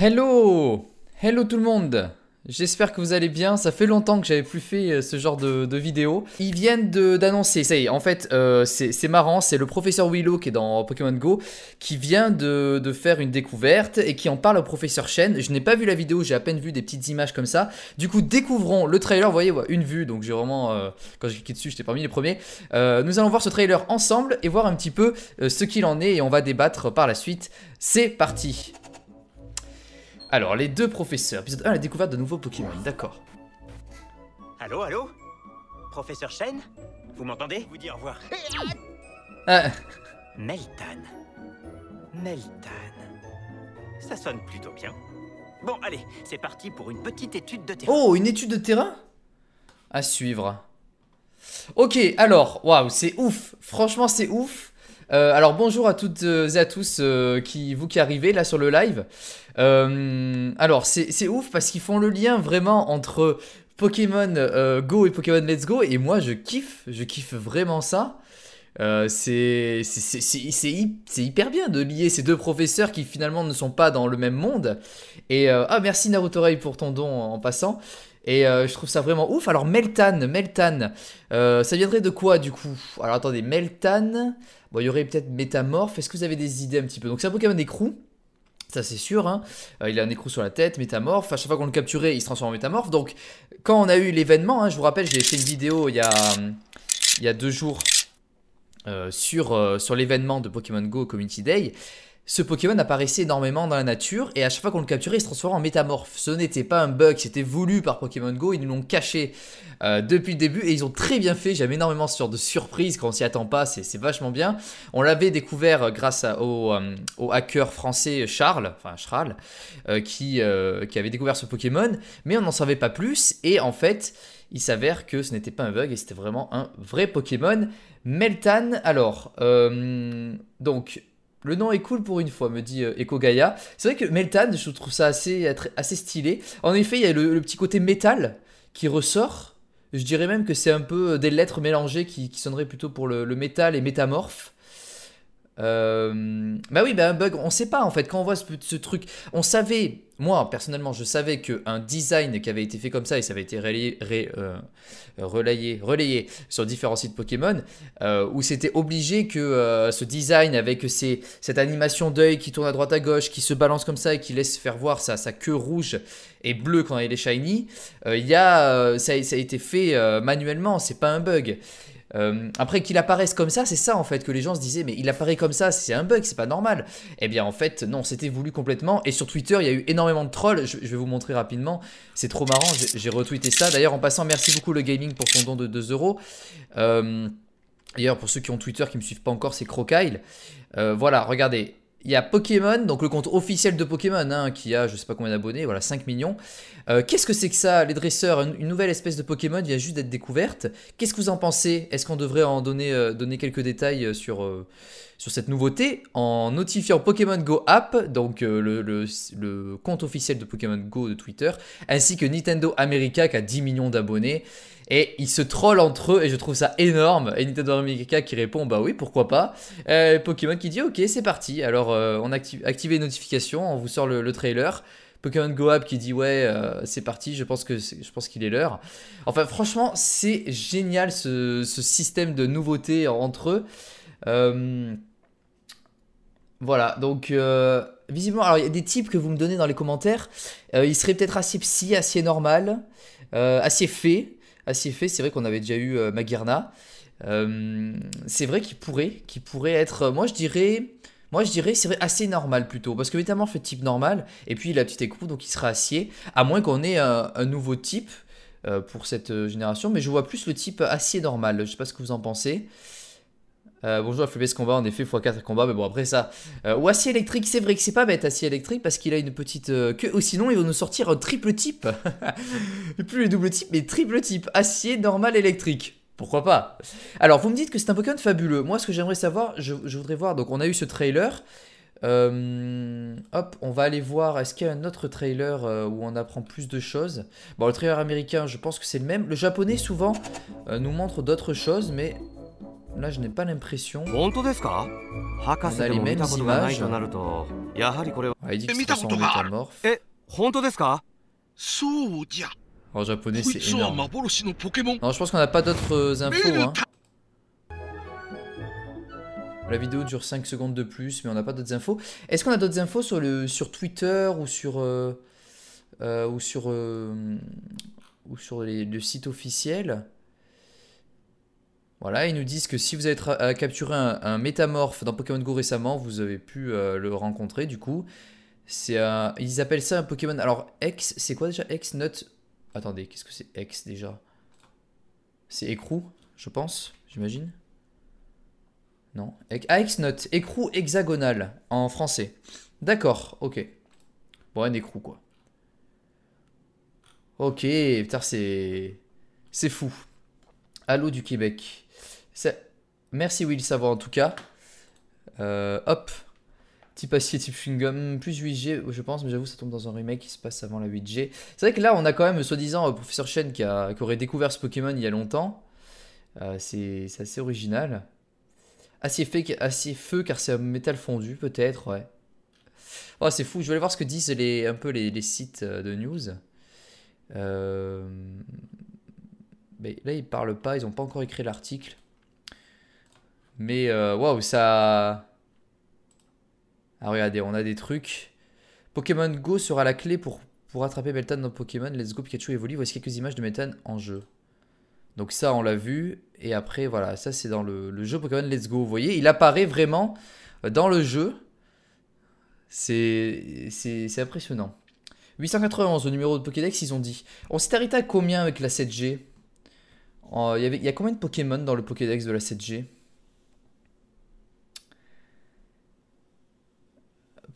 Hello Hello tout le monde J'espère que vous allez bien, ça fait longtemps que j'avais plus fait euh, ce genre de, vidéo. Ils viennent d'annoncer, ça y est, en fait euh, c'est marrant, c'est le professeur Willow qui est dans Pokémon Go qui vient de, de, faire une découverte et qui en parle au professeur Chen. Je n'ai pas vu la vidéo, j'ai à peine vu des petites images comme ça. Du coup découvrons le trailer, vous voyez, une vue, donc j'ai vraiment, euh, quand j'ai cliqué dessus j'étais parmi les premiers. nous allons voir ce trailer ensemble et voir un petit peu ce qu'il en est et on va débattre par la suite. C'est parti alors, les deux professeurs. Épisode 1, la découverte de nouveaux Pokémon. D'accord. Allô, allô Professeur Shen Vous m'entendez Vous dire au revoir. Ah. Meltan. Meltan. Ça sonne plutôt bien. Bon, allez, c'est parti pour une petite étude de terrain. Oh, une étude de terrain À suivre. Ok, alors, waouh, c'est ouf. Franchement, c'est ouf. Euh, alors bonjour à toutes euh, et à tous euh, qui vous qui arrivez là sur le live. alors c'est ouf parce qu'ils font le lien vraiment entre Pokémon Go et Pokémon Let's Go et moi je kiffe, je kiffe vraiment ça. c'est hyper bien de lier ces deux professeurs qui finalement ne sont pas dans le même monde. Et ah merci Naruto Ray pour ton don en passant. Et euh, je trouve ça vraiment ouf. Alors Meltan, Meltan, euh, ça viendrait de quoi du coup Alors attendez, Meltan, bon il y aurait peut-être Métamorph, est-ce que vous avez des idées un petit peu Donc c'est un Pokémon écrou, ça c'est sûr, hein. euh, il a un écrou sur la tête, métamorphe, à chaque fois qu'on le capturait il se transforme en Métamorph. Donc quand on a eu l'événement, hein, je vous rappelle j'ai fait une vidéo il y a, il deux jours sur, sur l'événement de Pokémon Go Community Day, ce Pokémon apparaissait énormément dans la nature et à chaque fois qu'on le capturait, il se transformait en métamorphe. Ce n'était pas un bug, c'était voulu par Pokémon Go, ils nous l'ont caché euh, depuis le début et ils ont très bien fait. J'aime énormément ce genre de surprise quand on s'y attend pas, c'est vachement bien. On l'avait découvert grâce à, au, euh, hacker français Charles, enfin Charles, euh, qui, qui avait découvert ce Pokémon, mais on n'en savait pas plus et en fait, il s'avère que ce n'était pas un bug et c'était vraiment un vrai Pokémon. Meltan, alors, donc le nom est cool pour une fois, me dit euh, Eko Gaia. C'est vrai que Meltan, je trouve ça assez, assez stylé. En effet, il y a le, petit côté métal qui ressort. Je dirais même que c'est un peu euh, des lettres mélangées qui, sonneraient plutôt pour le, le métal et métamorphe. Euh, bah oui, bah, un bug, on sait pas en fait. Quand on voit ce, truc, on savait, moi personnellement, je savais qu'un design qui avait été fait comme ça et ça avait été euh, relayé, relayé, sur différents sites Pokémon, euh, où c'était obligé que ce design avec cette animation d'œil qui tourne à droite à gauche, qui se balance comme ça et qui laisse faire voir sa, sa queue rouge et bleue quand elle est shiny, il y a, ça, ça, a été fait manuellement, c'est pas un bug. Euh, après qu'il apparaisse comme ça, c'est ça en fait que les gens se disaient, mais il apparaît comme ça, c'est un bug, c'est pas normal. Eh bien en fait, non, c'était voulu complètement. Et sur Twitter, il y a eu énormément de trolls. Je, vais vous montrer rapidement. C'est trop marrant, j'ai retweeté ça. D'ailleurs, en passant, merci beaucoup le gaming pour son don de 2 euros. Euh, d'ailleurs, pour ceux qui ont Twitter qui me suivent pas encore, c'est Crocile. Euh, voilà, regardez il y a Pokémon, donc le compte officiel de Pokémon, hein, qui a je sais pas combien d'abonnés, voilà 5 millions. Euh, qu'est-ce que c'est que ça, les dresseurs Une nouvelle espèce de Pokémon vient juste d'être découverte. Qu'est-ce que vous en pensez Est-ce qu'on devrait en donner, euh, donner quelques détails euh, sur, sur cette nouveauté En notifiant Pokémon Go App, donc le, le, compte officiel de Pokémon Go de Twitter, ainsi que Nintendo America qui a 10 millions d'abonnés. Et ils se trollent entre eux et je trouve ça énorme. Et Nintendo America qui répond bah oui, pourquoi pas. Euh, Pokémon qui dit ok, c'est parti. Alors euh, on active, les notifications, on vous sort le, trailer. Pokémon Go Up qui dit ouais euh, c'est parti je pense que je pense qu'il est l'heure enfin franchement c'est génial ce, système de nouveautés entre eux voilà donc visiblement alors il y a des types que vous me donnez dans les commentaires Il serait peut-être assez psy assez normal assez fait fait. C'est vrai qu'on avait déjà eu euh, Maguerna. Euh, c'est vrai qu'il pourrait, qu'il pourrait être, euh, moi je dirais, moi, je dirais c'est assez normal plutôt, parce que Métamorph fait type normal, et puis il a petit écrou, donc il sera acier, à moins qu'on ait un, nouveau type pour cette génération, mais je vois plus le type acier normal, je sais pas ce que vous en pensez. Euh, bonjour, ce combat, en effet, x4 combat, mais bon, après ça. Euh, ou acier électrique, c'est vrai que c'est pas bête, acier électrique, parce qu'il a une petite euh, queue. Ou oh, sinon, il vont nous sortir un triple type. Plus le double type, mais triple type. Acier, normal, électrique. Pourquoi pas Alors, vous me dites que c'est un Pokémon fabuleux. Moi, ce que j'aimerais savoir, je, je, voudrais voir. Donc, on a eu ce trailer. Euh, hop, on va aller voir. Est-ce qu'il y a un autre trailer où on apprend plus de choses Bon, le trailer américain, je pense que c'est le même. Le japonais, souvent, nous montre d'autres choses, mais Là, je n'ai pas l'impression. On a les mêmes images. Ah, il dit que c'est en métamorphe. Eh, en japonais, c'est énorme. Non, je pense qu'on n'a pas d'autres euh, infos. Hein. La vidéo dure 5 secondes de plus, mais on n'a pas d'autres infos. Est-ce qu'on a d'autres infos sur, le, sur Twitter ou sur, euh, euh, ou sur, ou sur le site officiel voilà, ils nous disent que si vous avez euh, capturé un, métamorphe dans Pokémon Go récemment, vous avez pu euh, le rencontrer du coup. C'est Ils appellent ça un Pokémon. Alors, X, c'est quoi déjà X Nut Attendez, qu'est-ce que c'est X déjà C'est écrou, je pense, j'imagine. Non Ah, X écrou hexagonal en français. D'accord, ok. Bon, un écrou quoi. Ok, putain, c'est. C'est fou. Allô du Québec. Merci Will Savoir en tout cas. Euh, hop. Type acier, type chewing plus 8G, je pense, mais j'avoue, ça tombe dans un remake qui se passe avant la 8G. C'est vrai que là, on a quand même, soi-disant, euh, Professeur Chen qui, aurait découvert ce Pokémon il y a longtemps. Euh, c'est assez original. Acier, feu, car c'est un métal fondu, peut-être, ouais. Oh, c'est fou, je vais aller voir ce que disent les, un peu les, sites de news. Mais là, ils parlent pas, ils n'ont pas encore écrit l'article. Mais euh, waouh, ça... Ah regardez, on a des trucs. Pokémon Go sera la clé pour, pour attraper Meltan dans Pokémon. Let's Go Pikachu évolue. Voici quelques images de Meltan en jeu. Donc ça, on l'a vu. Et après, voilà, ça c'est dans le, jeu Pokémon Let's Go. Vous voyez, il apparaît vraiment dans le jeu. C'est impressionnant. 891, le numéro de Pokédex, ils ont dit. On s'est arrêté à combien avec la 7G euh, y, il y a combien de Pokémon dans le Pokédex de la 7G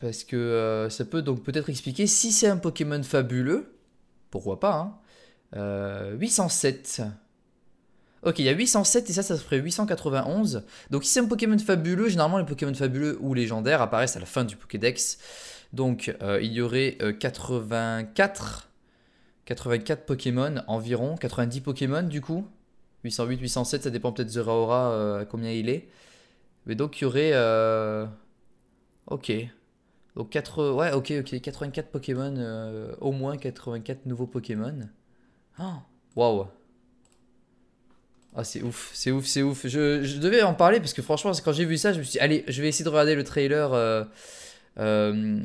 Parce que euh, ça peut donc peut-être expliquer si c'est un Pokémon fabuleux, pourquoi pas, hein, 807. Euh, ok, il y a 807 et ça, ça ferait 891. Donc si c'est un Pokémon fabuleux, généralement les Pokémon fabuleux ou légendaires apparaissent à la fin du Pokédex. Donc euh, il y aurait 84, 84 Pokémon environ, 90 Pokémon du coup. 808, 807, ça dépend peut-être de Raora combien il est. Mais donc il y aurait... Ok. Donc 4, ouais, ok, ok, 84 Pokémon, euh, au moins 84 nouveaux Pokémon. Ah. Waouh Ah c'est ouf, c'est ouf, c'est ouf. Je, devais en parler parce que franchement, quand j'ai vu ça, je me suis dit, allez, je vais essayer de regarder le trailer. Euh, euh,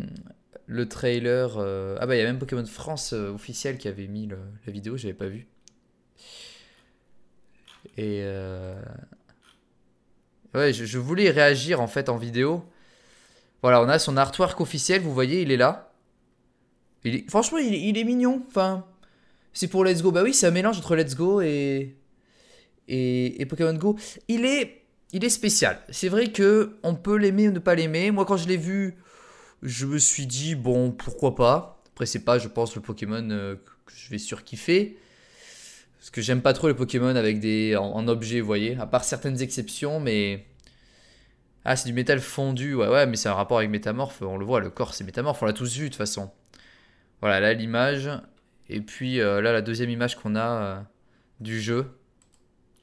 le trailer... ah bah il y a même Pokémon France officiel qui avait mis la vidéo, j'avais pas vu. Et... Ouais, je voulais réagir en fait en vidéo. Voilà, on a son artwork officiel, vous voyez, il est là. Il Franchement, il est, mignon. Enfin, c'est pour Let's Go. Bah oui, c'est un mélange entre Let's Go et... et, Pokémon Go. Il est, il est spécial. C'est vrai que on peut l'aimer ou ne pas l'aimer. Moi, quand je l'ai vu, je me suis dit, bon, pourquoi pas. Après, c'est pas, je pense, le Pokémon euh, que je vais surkiffer. Parce que j'aime pas trop les Pokémon avec des en, en objet, vous voyez. À part certaines exceptions, mais ah, c'est du métal fondu, ouais, ouais, mais c'est un rapport avec métamorphe, on le voit, le corps c'est métamorphe, on l'a tous vu de toute façon. Voilà, là l'image, et puis euh, là la deuxième image qu'on a euh, du jeu.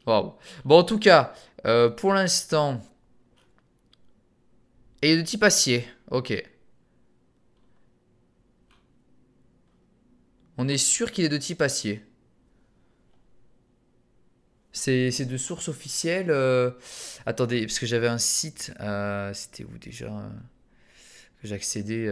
Waouh. Bon, en tout cas, euh, pour l'instant. Et de type acier, ok. On est sûr qu'il est de type acier. C'est de sources officielles. Euh, attendez, parce que j'avais un site, euh, c'était où déjà euh, Que j'accédais.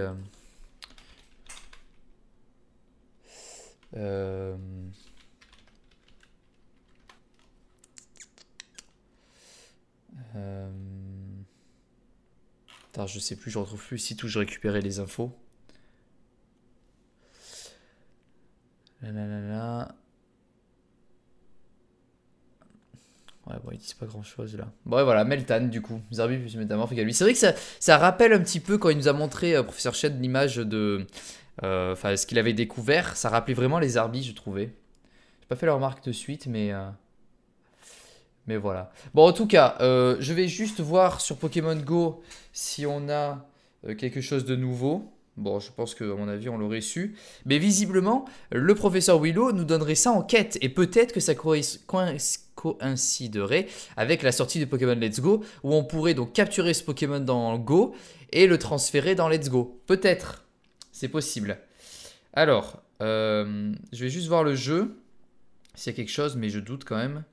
Attends, je sais plus, je retrouve plus le site où je récupérais les infos. C'est pas grand chose là. Bon, et voilà, Meltan du coup. Zarbi plus métamorphique à lui. C'est vrai que ça, ça, rappelle un petit peu quand il nous a montré, euh, professeur Shed, l'image de. Euh, enfin, ce qu'il avait découvert. Ça rappelait vraiment les Arbis, je trouvais. J'ai pas fait la remarque de suite, mais. Euh, mais voilà. Bon, en tout cas, je vais juste voir sur Pokémon Go si on a quelque chose de nouveau. Bon, je pense à mon avis, on l'aurait su. Mais visiblement, le professeur Willow nous donnerait ça en quête. Et peut-être que ça, coïncide coïnciderait avec la sortie de Pokémon Let's Go, où on pourrait donc capturer ce Pokémon dans Go et le transférer dans Let's Go. Peut-être, c'est possible. Alors, euh, je vais juste voir le jeu, s'il y a quelque chose, mais je doute quand même.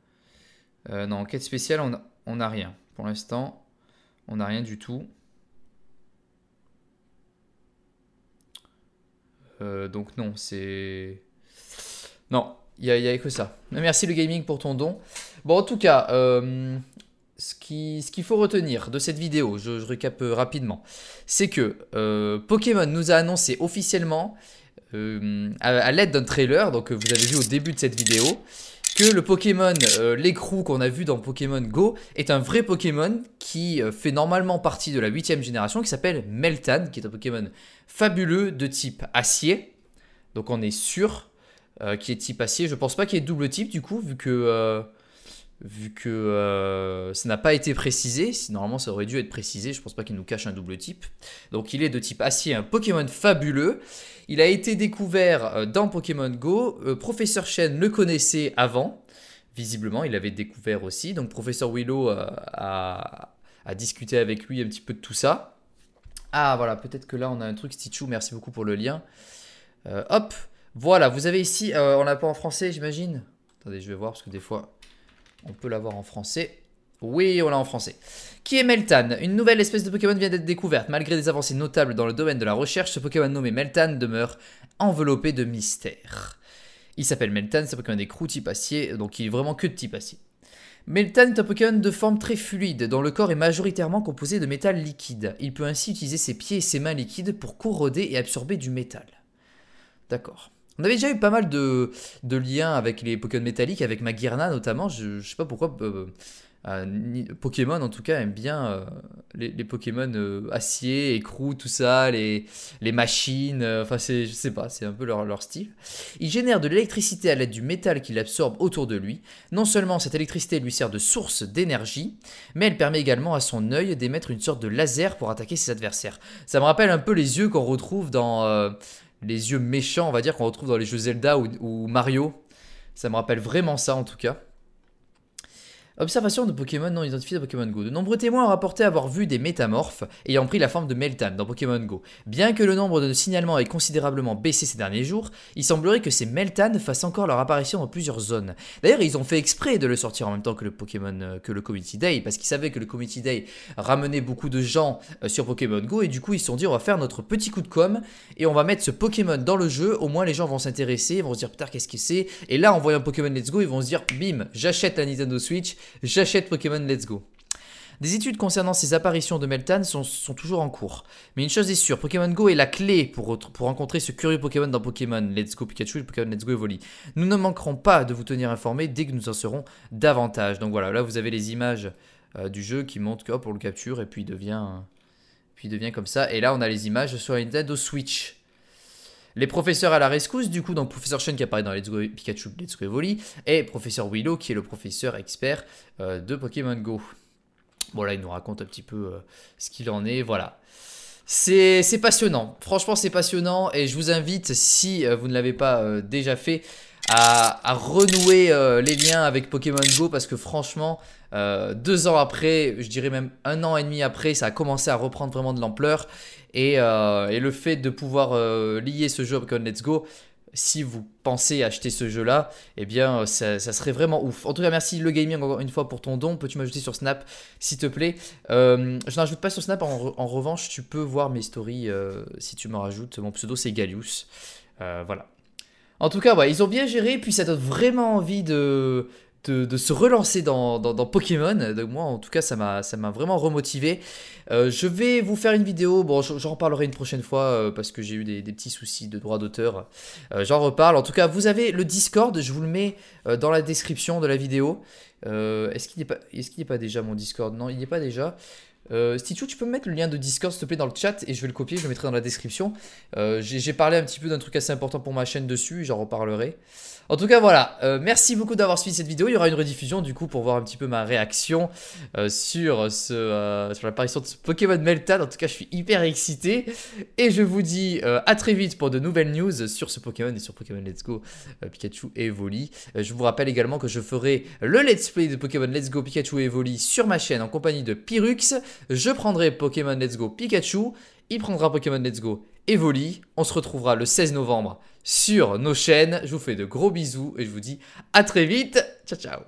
Euh, non, quête spéciale, on n'a rien. Pour l'instant, on n'a rien du tout. Euh, donc non, c'est... Non, il n'y a que ça. Merci le gaming pour ton don. Bon, en tout cas, euh, ce qu'il ce faut retenir de cette vidéo, je, je euh, rapidement, c'est que euh, Pokémon nous a annoncé officiellement, à, l'aide d'un trailer, donc vous avez vu au début de cette vidéo, que le Pokémon, l'écrou qu'on a vu dans Pokémon Go, est un vrai Pokémon qui fait normalement partie de la 8 génération, qui s'appelle Meltan, qui est un Pokémon fabuleux de type acier. Donc on est sûr euh, qui est type acier. Je pense pas qu'il est double type du coup, vu que, euh, vu que euh, ça n'a pas été précisé. normalement ça aurait dû être précisé, je pense pas qu'il nous cache un double type. Donc il est de type acier, un Pokémon fabuleux. Il a été découvert dans Pokémon Go. Professeur Shen le connaissait avant. Visiblement, il l'avait découvert aussi. Donc Professeur Willow a, a discuté avec lui un petit peu de tout ça. Ah voilà, peut-être que là on a un truc, Stitchou. merci beaucoup pour le lien. hop, voilà, vous avez ici, euh, on l'a pas en français, j'imagine. Attendez, je vais voir parce que des fois, on peut l'avoir en français. Oui, on l'a en français. Qui est Meltan Une nouvelle espèce de Pokémon vient d'être découverte. Malgré des avancées notables dans le domaine de la recherche, ce Pokémon nommé Meltan demeure enveloppé de mystère. Il s'appelle Meltan, c'est un Pokémon des type acier, donc il est vraiment que de type acier. Meltan est un Pokémon de forme très fluide, dont le corps est majoritairement composé de métal liquide. Il peut ainsi utiliser ses pieds et ses mains liquides pour corroder et absorber du métal. D'accord. On avait déjà eu pas mal de, liens avec les Pokémon métalliques, avec Magirna notamment. Je, sais pas pourquoi euh, euh, Pokémon en tout cas aime bien euh, les, Pokémon acier, écrou, tout ça, les, les machines. Enfin, je sais pas, c'est un peu leur, leur style. Il génère de l'électricité à l'aide du métal qu'il absorbe autour de lui. Non seulement cette électricité lui sert de source d'énergie, mais elle permet également à son œil d'émettre une sorte de laser pour attaquer ses adversaires. Ça me rappelle un peu les yeux qu'on retrouve dans les yeux méchants, on va dire, qu'on retrouve dans les jeux Zelda ou, ou Mario. Ça me rappelle vraiment ça en tout cas. Observation de Pokémon non identifiés de Pokémon Go. De nombreux témoins ont rapporté avoir vu des métamorphes ayant pris la forme de Meltan dans Pokémon Go. Bien que le nombre de signalements ait considérablement baissé ces derniers jours, il semblerait que ces Meltan fassent encore leur apparition dans plusieurs zones. D'ailleurs, ils ont fait exprès de le sortir en même temps que le Pokémon euh, que le Community Day parce qu'ils savaient que le Community Day ramenait beaucoup de gens euh, sur Pokémon Go et du coup, ils se sont dit on va faire notre petit coup de com et on va mettre ce Pokémon dans le jeu, au moins les gens vont s'intéresser, vont se dire putain qu'est-ce que c'est et là en voyant Pokémon Let's Go, ils vont se dire bim, j'achète la Nintendo Switch J'achète Pokémon Let's Go. Des études concernant ces apparitions de Meltan sont, toujours en cours. Mais une chose est sûre, Pokémon Go est la clé pour, rencontrer ce curieux Pokémon dans Pokémon Let's Go Pikachu et Pokémon Let's Go Evoli. Nous ne manquerons pas de vous tenir informés dès que nous en serons davantage. Donc voilà, là vous avez les images euh, du jeu qui montrent qu'on pour le capture et puis devient, puis devient comme ça. Et là on a les images sur Internet au Switch. Les professeurs à la rescousse, du coup, donc professeur Shen qui apparaît dans Let's Go Pikachu, Let's Go Evoli, et professeur Willow qui est le professeur expert euh, de Pokémon Go. Bon, là, il nous raconte un petit peu euh, ce qu'il en est, voilà. C'est passionnant, franchement, c'est passionnant, et je vous invite, si euh, vous ne l'avez pas déjà fait, à renouer les liens avec Pokémon Go, parce que franchement, euh, deux ans après, je dirais même un an et demi après, ça a commencé à reprendre vraiment de l'ampleur. Et, euh, le fait de pouvoir euh, lier ce jeu avec Let's Go, si vous pensez acheter ce jeu-là, eh bien, ça, serait vraiment ouf. En tout cas, merci Le Gaming encore une fois pour ton don. Peux-tu m'ajouter sur Snap, s'il te plaît euh, Je n'ajoute pas sur Snap. En, revanche, tu peux voir mes stories si tu m'en rajoutes. Mon pseudo, c'est Galius. voilà. En tout cas, ouais, ils ont bien géré. Puis ça donne vraiment envie de, de, se relancer dans, Pokémon. Donc moi, en tout cas, ça m'a, ça m'a vraiment remotivé. Euh, je vais vous faire une vidéo. Bon, j'en reparlerai une prochaine fois euh, parce que j'ai eu des, petits soucis de droit d'auteur. Euh, j'en reparle. En tout cas, vous avez le Discord. Je vous le mets dans la description de la vidéo. est-ce qu'il n'est pas, est-ce qu'il pas déjà mon Discord Non, il n'y est pas déjà. Euh, tu peux me mettre le lien de Discord, s'il te plaît, dans le chat et je vais le copier, je le mettrai dans la description. j'ai parlé un petit peu d'un truc assez important pour ma chaîne dessus, j'en reparlerai. En tout cas, voilà. Euh, merci beaucoup d'avoir suivi cette vidéo. Il y aura une rediffusion, du coup, pour voir un petit peu ma réaction euh, sur, ce, euh, sur l'apparition de ce Pokémon Meltan. En tout cas, je suis hyper excité. Et je vous dis à très vite pour de nouvelles news sur ce Pokémon et sur Pokémon Let's Go Pikachu et Evoli. je vous rappelle également que je ferai le Let's Play de Pokémon Let's Go Pikachu et Evoli sur ma chaîne en compagnie de Pyrux. Je prendrai Pokémon Let's Go Pikachu. Il prendra Pokémon Let's Go Evoli. On se retrouvera le 16 novembre sur nos chaînes. Je vous fais de gros bisous et je vous dis à très vite. Ciao, ciao